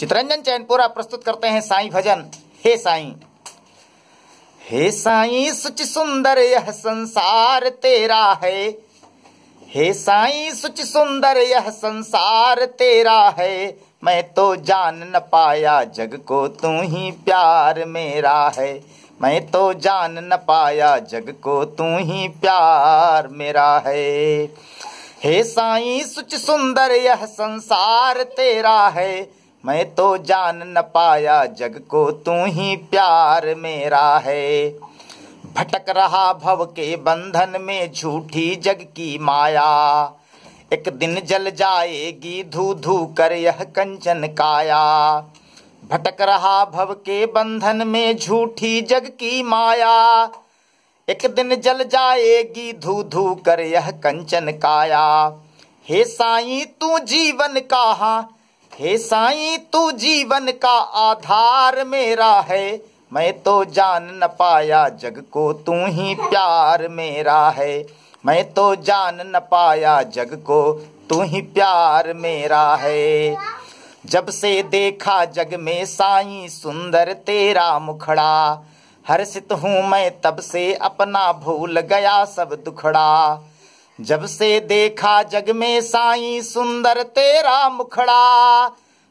चितरंजन चैनपुरा प्रस्तुत करते हैं साई भजन हे साई हे साई सुच सुंदर यह संसार तेरा है हे साईं सुच सुंदर यह संसार तेरा है मैं तो जान न पाया जग को तू ही प्यार मेरा है मैं तो जान न पाया जग को तू ही प्यार मेरा है हे साई सुच सुंदर यह संसार तेरा है मैं तो जान न पाया जग को तू ही प्यार मेरा है भटक रहा भव के बंधन में झूठी जग की माया एक दिन जल जाएगी धू धू कर यह कंचन काया भटक रहा भव के बंधन में झूठी जग की माया एक दिन जल जाएगी धू धू कर यह कंचन काया हे साई तू जीवन कहा हे साई तू जीवन का आधार मेरा है मैं तो जान न पाया जग को तू ही प्यार मेरा है मैं तो जान न पाया जग को तू ही प्यार मेरा है जब से देखा जग में साई सुंदर तेरा मुखड़ा हर्षित हूँ मैं तब से अपना भूल गया सब दुखड़ा जब से देखा जग में साई सुंदर तेरा मुखड़ा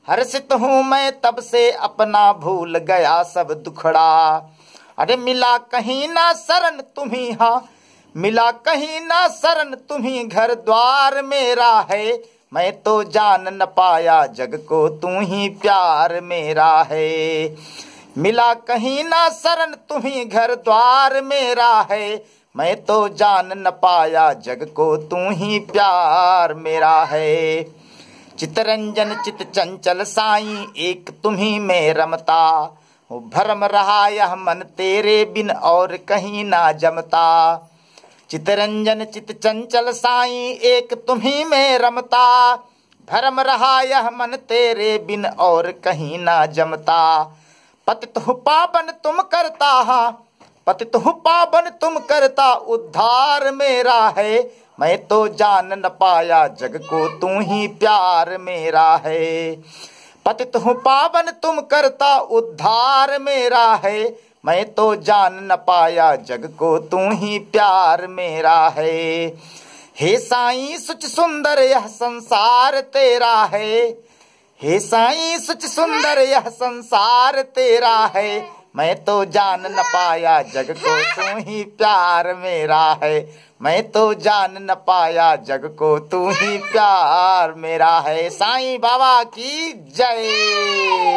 हर्षित हूं मैं तब से अपना भूल गया सब दुखड़ा अरे मिला कहीं ना शरण तुम्ही हा मिला कहीं ना शरण तुम्ही घर द्वार मेरा है मैं तो जान न पाया जग को तू ही प्यार मेरा है मिला कहीं ना शरण तुम्ही घर द्वार मेरा है मैं तो जान न पाया जग को तू ही प्यार मेरा है चितरंजन चित चंचल साई एक तुम्ही में रमता भरम रहा यह मन तेरे बिन और कहीं ना जमता चितरंजन चित चंचल साई एक तुम्ही में रमता भरम रहा यह मन तेरे बिन और कहीं ना जमता पतित पापन तुम करता हा पतित हु पावन तुम करता उद्धार मेरा है मैं तो जान न पाया जग को तू ही प्यार मेरा है पतित हु पावन तुम करता उद्धार मेरा है मैं तो जान न पाया जग को तू ही प्यार मेरा है हे साई सुच सुंदर यह संसार तेरा है हे साई सुच सुंदर यह संसार तेरा है मैं तो जान न पाया जग को तू ही प्यार मेरा है मैं तो जान न पाया जग को तू ही प्यार मेरा है साईं बाबा की जय